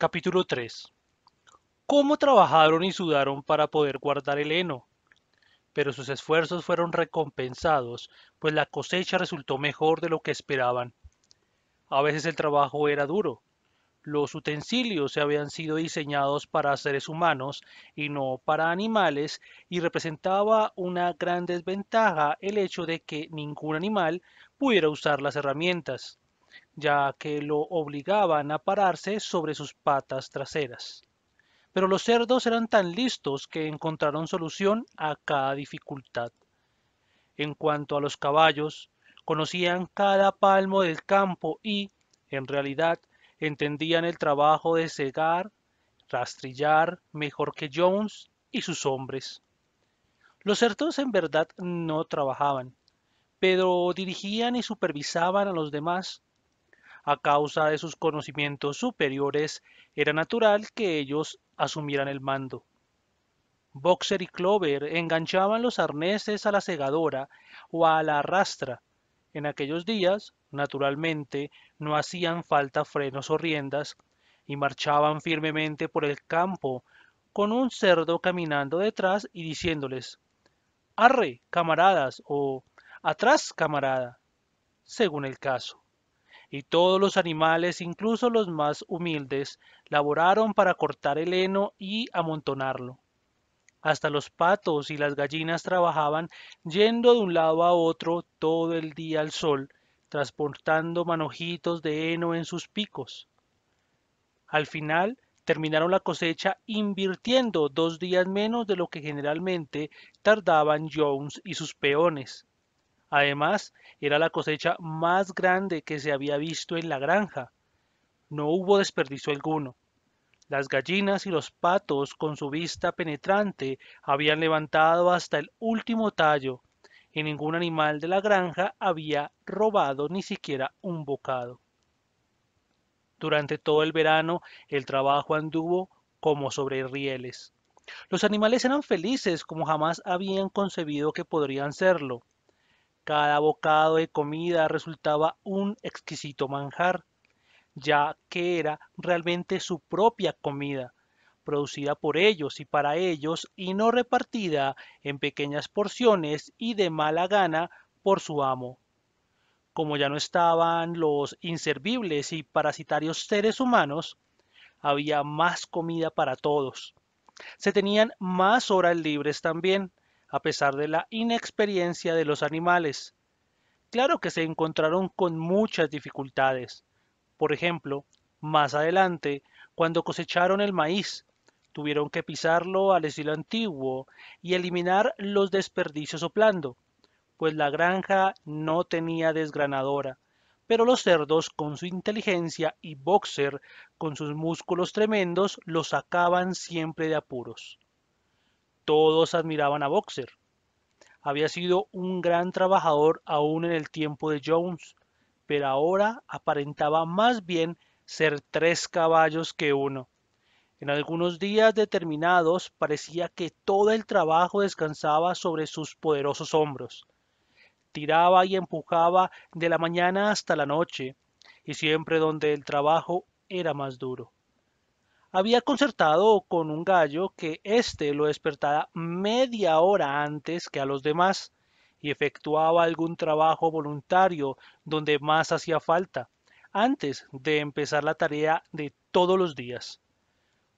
Capítulo 3 Cómo trabajaron y sudaron para poder guardar el heno, pero sus esfuerzos fueron recompensados, pues la cosecha resultó mejor de lo que esperaban. A veces el trabajo era duro. Los utensilios se habían sido diseñados para seres humanos y no para animales, y representaba una gran desventaja el hecho de que ningún animal pudiera usar las herramientas ya que lo obligaban a pararse sobre sus patas traseras. Pero los cerdos eran tan listos que encontraron solución a cada dificultad. En cuanto a los caballos, conocían cada palmo del campo y, en realidad, entendían el trabajo de cegar, rastrillar mejor que Jones y sus hombres. Los cerdos en verdad no trabajaban, pero dirigían y supervisaban a los demás a causa de sus conocimientos superiores, era natural que ellos asumieran el mando. Boxer y Clover enganchaban los arneses a la segadora o a la arrastra. En aquellos días, naturalmente, no hacían falta frenos o riendas, y marchaban firmemente por el campo, con un cerdo caminando detrás y diciéndoles Arre, camaradas, o Atrás, camarada, según el caso y todos los animales, incluso los más humildes, laboraron para cortar el heno y amontonarlo. Hasta los patos y las gallinas trabajaban yendo de un lado a otro todo el día al sol, transportando manojitos de heno en sus picos. Al final terminaron la cosecha invirtiendo dos días menos de lo que generalmente tardaban Jones y sus peones. Además, era la cosecha más grande que se había visto en la granja. No hubo desperdicio alguno. Las gallinas y los patos, con su vista penetrante, habían levantado hasta el último tallo, y ningún animal de la granja había robado ni siquiera un bocado. Durante todo el verano el trabajo anduvo como sobre rieles. Los animales eran felices como jamás habían concebido que podrían serlo. Cada bocado de comida resultaba un exquisito manjar, ya que era realmente su propia comida, producida por ellos y para ellos y no repartida en pequeñas porciones y de mala gana por su amo. Como ya no estaban los inservibles y parasitarios seres humanos, había más comida para todos. Se tenían más horas libres también, a pesar de la inexperiencia de los animales. Claro que se encontraron con muchas dificultades. Por ejemplo, más adelante, cuando cosecharon el maíz, tuvieron que pisarlo al estilo antiguo y eliminar los desperdicios soplando, pues la granja no tenía desgranadora, pero los cerdos con su inteligencia y Boxer con sus músculos tremendos los sacaban siempre de apuros todos admiraban a Boxer. Había sido un gran trabajador aún en el tiempo de Jones, pero ahora aparentaba más bien ser tres caballos que uno. En algunos días determinados parecía que todo el trabajo descansaba sobre sus poderosos hombros. Tiraba y empujaba de la mañana hasta la noche, y siempre donde el trabajo era más duro había concertado con un gallo que éste lo despertara media hora antes que a los demás y efectuaba algún trabajo voluntario donde más hacía falta, antes de empezar la tarea de todos los días.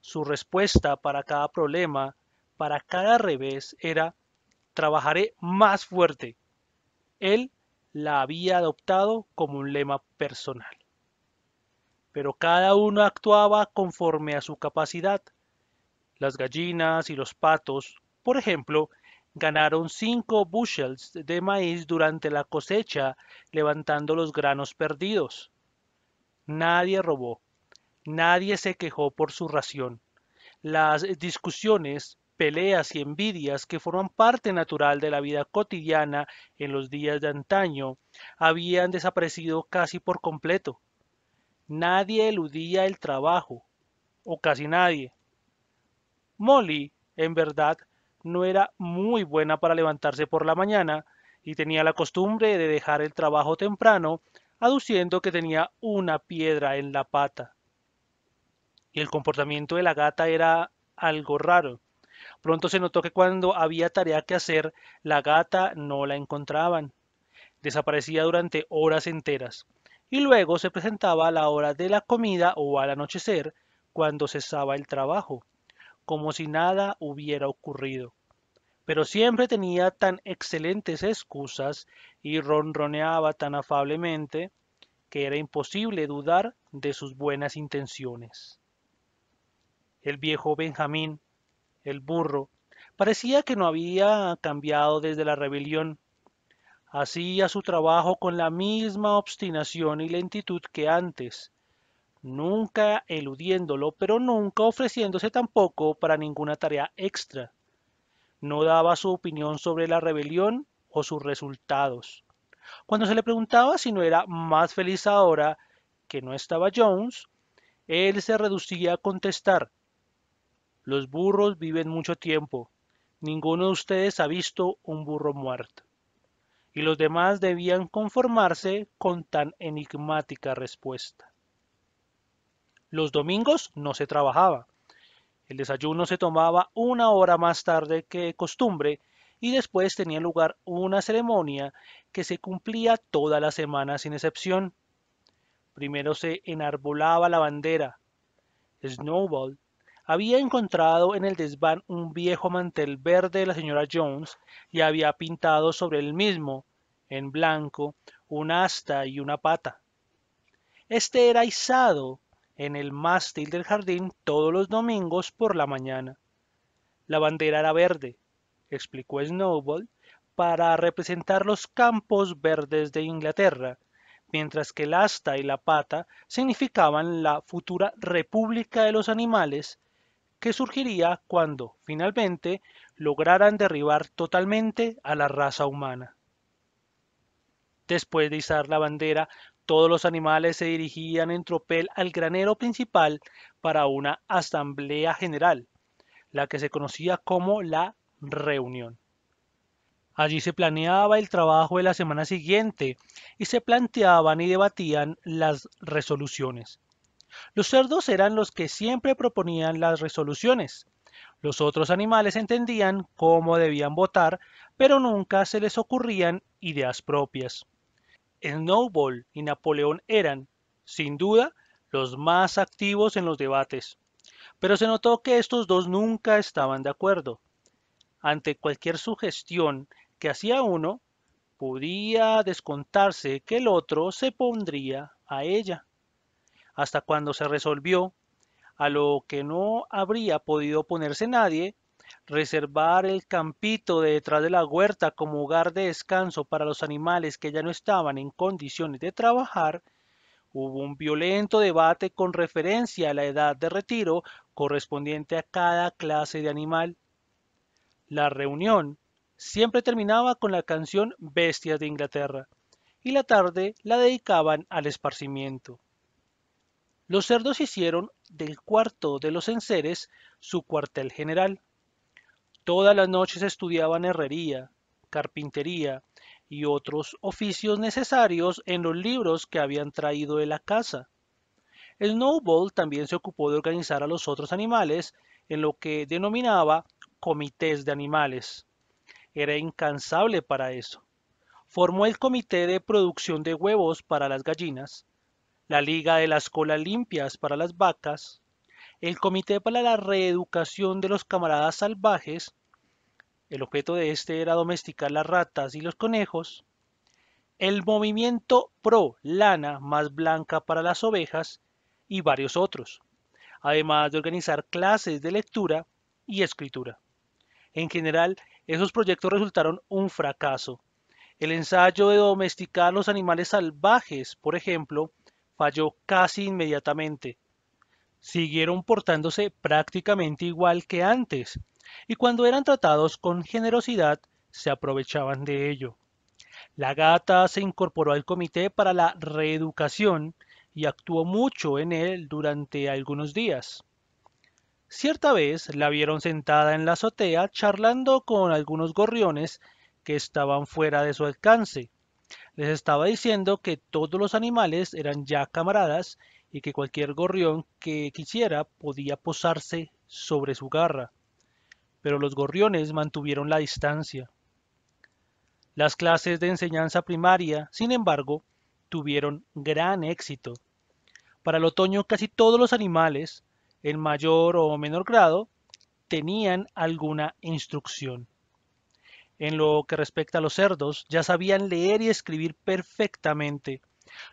Su respuesta para cada problema, para cada revés, era trabajaré más fuerte. Él la había adoptado como un lema personal pero cada uno actuaba conforme a su capacidad. Las gallinas y los patos, por ejemplo, ganaron cinco bushels de maíz durante la cosecha, levantando los granos perdidos. Nadie robó, nadie se quejó por su ración. Las discusiones, peleas y envidias que forman parte natural de la vida cotidiana en los días de antaño habían desaparecido casi por completo. Nadie eludía el trabajo, o casi nadie. Molly, en verdad, no era muy buena para levantarse por la mañana y tenía la costumbre de dejar el trabajo temprano, aduciendo que tenía una piedra en la pata. Y el comportamiento de la gata era algo raro. Pronto se notó que cuando había tarea que hacer, la gata no la encontraban. Desaparecía durante horas enteras y luego se presentaba a la hora de la comida o al anochecer, cuando cesaba el trabajo, como si nada hubiera ocurrido. Pero siempre tenía tan excelentes excusas y ronroneaba tan afablemente que era imposible dudar de sus buenas intenciones. El viejo Benjamín, el burro, parecía que no había cambiado desde la rebelión Hacía su trabajo con la misma obstinación y lentitud que antes, nunca eludiéndolo, pero nunca ofreciéndose tampoco para ninguna tarea extra. No daba su opinión sobre la rebelión o sus resultados. Cuando se le preguntaba si no era más feliz ahora que no estaba Jones, él se reducía a contestar, los burros viven mucho tiempo, ninguno de ustedes ha visto un burro muerto y los demás debían conformarse con tan enigmática respuesta. Los domingos no se trabajaba. El desayuno se tomaba una hora más tarde que de costumbre y después tenía lugar una ceremonia que se cumplía toda la semana sin excepción. Primero se enarbolaba la bandera. Snowball había encontrado en el desván un viejo mantel verde de la señora Jones y había pintado sobre el mismo, en blanco, un asta y una pata. Este era izado en el mástil del jardín todos los domingos por la mañana. La bandera era verde, explicó Snowball, para representar los campos verdes de Inglaterra, mientras que el asta y la pata significaban la futura República de los Animales que surgiría cuando, finalmente, lograran derribar totalmente a la raza humana. Después de izar la bandera, todos los animales se dirigían en tropel al granero principal para una asamblea general, la que se conocía como la reunión. Allí se planeaba el trabajo de la semana siguiente y se planteaban y debatían las resoluciones. Los cerdos eran los que siempre proponían las resoluciones. Los otros animales entendían cómo debían votar, pero nunca se les ocurrían ideas propias. Snowball y Napoleón eran, sin duda, los más activos en los debates. Pero se notó que estos dos nunca estaban de acuerdo. Ante cualquier sugestión que hacía uno, podía descontarse que el otro se pondría a ella hasta cuando se resolvió, a lo que no habría podido oponerse nadie, reservar el campito detrás de la huerta como hogar de descanso para los animales que ya no estaban en condiciones de trabajar, hubo un violento debate con referencia a la edad de retiro correspondiente a cada clase de animal. La reunión siempre terminaba con la canción Bestias de Inglaterra y la tarde la dedicaban al esparcimiento los cerdos hicieron del cuarto de los enseres su cuartel general. Todas las noches estudiaban herrería, carpintería y otros oficios necesarios en los libros que habían traído de la casa. Snowball también se ocupó de organizar a los otros animales en lo que denominaba comités de animales. Era incansable para eso. Formó el comité de producción de huevos para las gallinas, la Liga de las Colas Limpias para las Vacas, el Comité para la Reeducación de los Camaradas Salvajes, el objeto de este era domesticar las ratas y los conejos, el movimiento pro lana más blanca para las ovejas y varios otros, además de organizar clases de lectura y escritura. En general, esos proyectos resultaron un fracaso. El ensayo de domesticar los animales salvajes, por ejemplo, falló casi inmediatamente. Siguieron portándose prácticamente igual que antes, y cuando eran tratados con generosidad se aprovechaban de ello. La gata se incorporó al Comité para la Reeducación y actuó mucho en él durante algunos días. Cierta vez la vieron sentada en la azotea charlando con algunos gorriones que estaban fuera de su alcance, les estaba diciendo que todos los animales eran ya camaradas y que cualquier gorrión que quisiera podía posarse sobre su garra. Pero los gorriones mantuvieron la distancia. Las clases de enseñanza primaria, sin embargo, tuvieron gran éxito. Para el otoño casi todos los animales, en mayor o menor grado, tenían alguna instrucción. En lo que respecta a los cerdos, ya sabían leer y escribir perfectamente.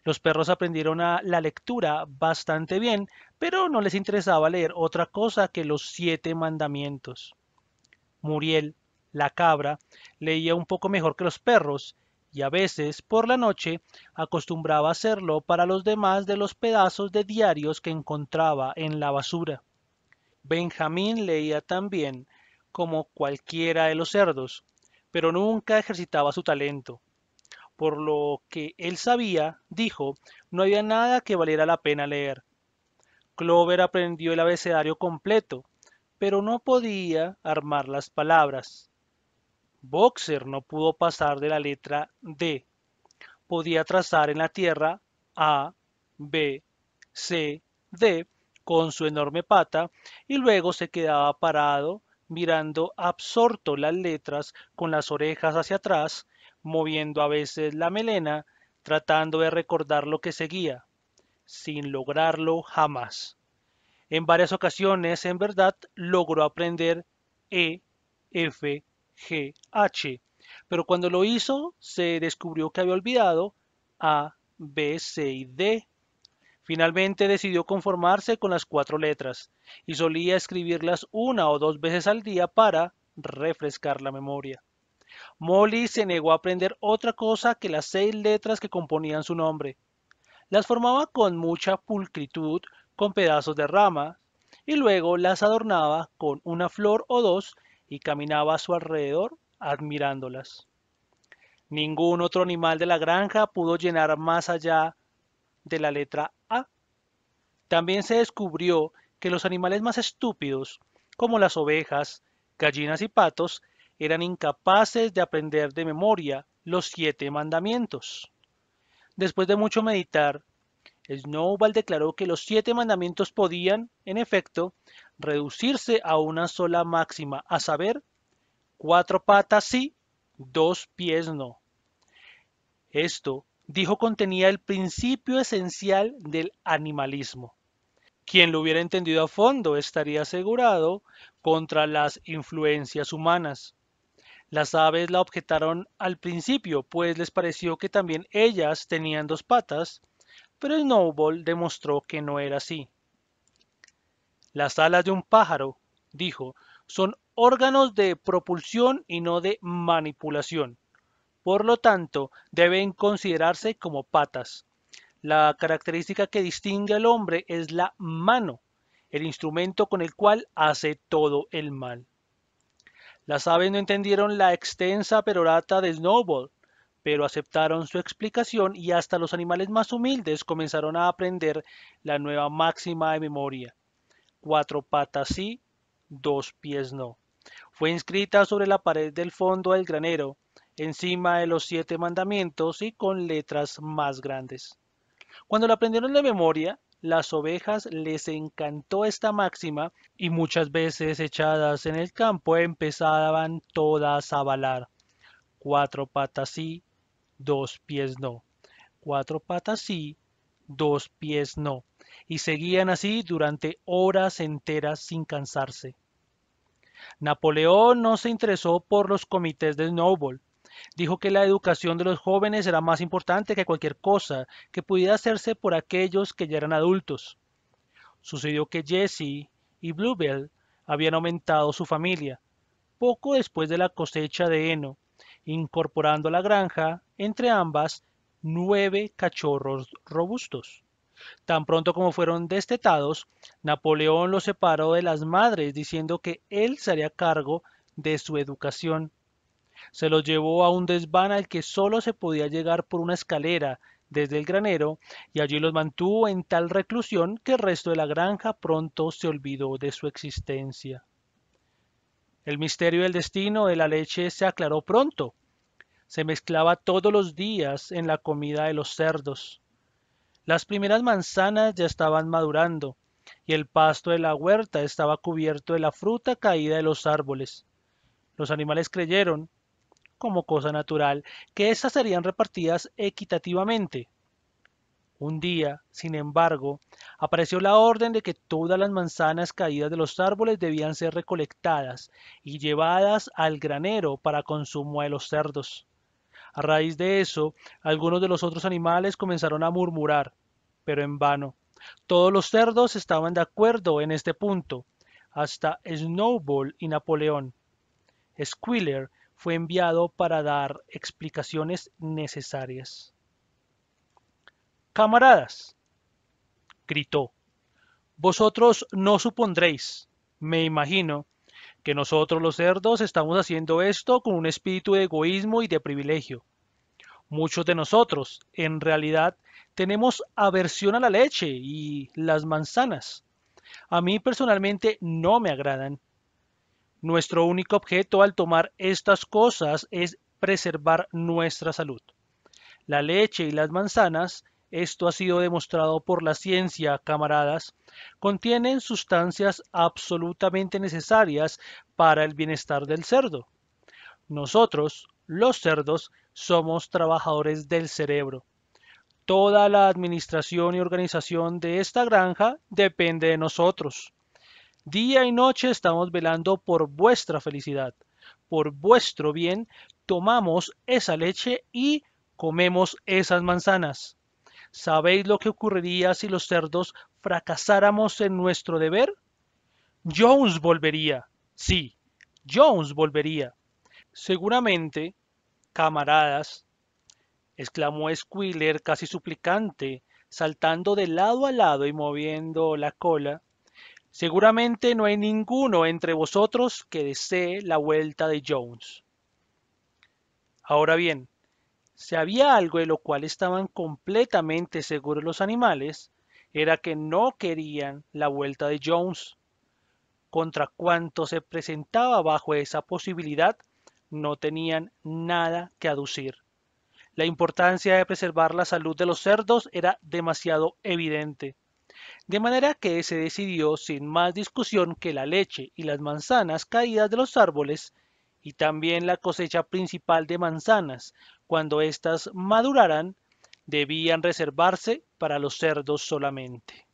Los perros aprendieron a la lectura bastante bien, pero no les interesaba leer otra cosa que los siete mandamientos. Muriel, la cabra, leía un poco mejor que los perros, y a veces, por la noche, acostumbraba hacerlo para los demás de los pedazos de diarios que encontraba en la basura. Benjamín leía también, como cualquiera de los cerdos, pero nunca ejercitaba su talento. Por lo que él sabía, dijo, no había nada que valiera la pena leer. Clover aprendió el abecedario completo, pero no podía armar las palabras. Boxer no pudo pasar de la letra D. Podía trazar en la tierra A, B, C, D con su enorme pata y luego se quedaba parado mirando absorto las letras con las orejas hacia atrás, moviendo a veces la melena, tratando de recordar lo que seguía, sin lograrlo jamás. En varias ocasiones, en verdad, logró aprender E, F, G, H, pero cuando lo hizo, se descubrió que había olvidado A, B, C y D Finalmente decidió conformarse con las cuatro letras y solía escribirlas una o dos veces al día para refrescar la memoria. Molly se negó a aprender otra cosa que las seis letras que componían su nombre. Las formaba con mucha pulcritud, con pedazos de rama, y luego las adornaba con una flor o dos y caminaba a su alrededor admirándolas. Ningún otro animal de la granja pudo llenar más allá de la letra A. También se descubrió que los animales más estúpidos, como las ovejas, gallinas y patos, eran incapaces de aprender de memoria los siete mandamientos. Después de mucho meditar, Snowball declaró que los siete mandamientos podían, en efecto, reducirse a una sola máxima, a saber, cuatro patas sí, dos pies no. Esto dijo contenía el principio esencial del animalismo. Quien lo hubiera entendido a fondo estaría asegurado contra las influencias humanas. Las aves la objetaron al principio, pues les pareció que también ellas tenían dos patas, pero Snowball demostró que no era así. Las alas de un pájaro, dijo, son órganos de propulsión y no de manipulación por lo tanto deben considerarse como patas. La característica que distingue al hombre es la mano, el instrumento con el cual hace todo el mal. Las aves no entendieron la extensa perorata de Snowball, pero aceptaron su explicación y hasta los animales más humildes comenzaron a aprender la nueva máxima de memoria. Cuatro patas sí, dos pies no. Fue inscrita sobre la pared del fondo del granero encima de los siete mandamientos y con letras más grandes. Cuando la aprendieron de memoria, las ovejas les encantó esta máxima y muchas veces echadas en el campo empezaban todas a balar. Cuatro patas sí, dos pies no. Cuatro patas sí, dos pies no. Y seguían así durante horas enteras sin cansarse. Napoleón no se interesó por los comités de snowball, Dijo que la educación de los jóvenes era más importante que cualquier cosa que pudiera hacerse por aquellos que ya eran adultos. Sucedió que Jesse y Bluebell habían aumentado su familia, poco después de la cosecha de heno, incorporando a la granja, entre ambas, nueve cachorros robustos. Tan pronto como fueron destetados, Napoleón los separó de las madres diciendo que él se haría cargo de su educación. Se los llevó a un desván al que solo se podía llegar por una escalera desde el granero, y allí los mantuvo en tal reclusión que el resto de la granja pronto se olvidó de su existencia. El misterio del destino de la leche se aclaró pronto. Se mezclaba todos los días en la comida de los cerdos. Las primeras manzanas ya estaban madurando, y el pasto de la huerta estaba cubierto de la fruta caída de los árboles. Los animales creyeron como cosa natural, que éstas serían repartidas equitativamente. Un día, sin embargo, apareció la orden de que todas las manzanas caídas de los árboles debían ser recolectadas y llevadas al granero para consumo de los cerdos. A raíz de eso, algunos de los otros animales comenzaron a murmurar, pero en vano. Todos los cerdos estaban de acuerdo en este punto, hasta Snowball y Napoleón. Squiller fue enviado para dar explicaciones necesarias. Camaradas, gritó, vosotros no supondréis, me imagino, que nosotros los cerdos estamos haciendo esto con un espíritu de egoísmo y de privilegio. Muchos de nosotros, en realidad, tenemos aversión a la leche y las manzanas. A mí personalmente no me agradan, nuestro único objeto al tomar estas cosas es preservar nuestra salud. La leche y las manzanas, esto ha sido demostrado por la ciencia, camaradas, contienen sustancias absolutamente necesarias para el bienestar del cerdo. Nosotros, los cerdos, somos trabajadores del cerebro. Toda la administración y organización de esta granja depende de nosotros. Día y noche estamos velando por vuestra felicidad, por vuestro bien, tomamos esa leche y comemos esas manzanas. ¿Sabéis lo que ocurriría si los cerdos fracasáramos en nuestro deber? Jones volvería. Sí, Jones volvería. Seguramente, camaradas, exclamó Squiller casi suplicante, saltando de lado a lado y moviendo la cola, Seguramente no hay ninguno entre vosotros que desee la vuelta de Jones. Ahora bien, si había algo de lo cual estaban completamente seguros los animales, era que no querían la vuelta de Jones. Contra cuanto se presentaba bajo esa posibilidad, no tenían nada que aducir. La importancia de preservar la salud de los cerdos era demasiado evidente de manera que se decidió sin más discusión que la leche y las manzanas caídas de los árboles y también la cosecha principal de manzanas, cuando éstas maduraran, debían reservarse para los cerdos solamente.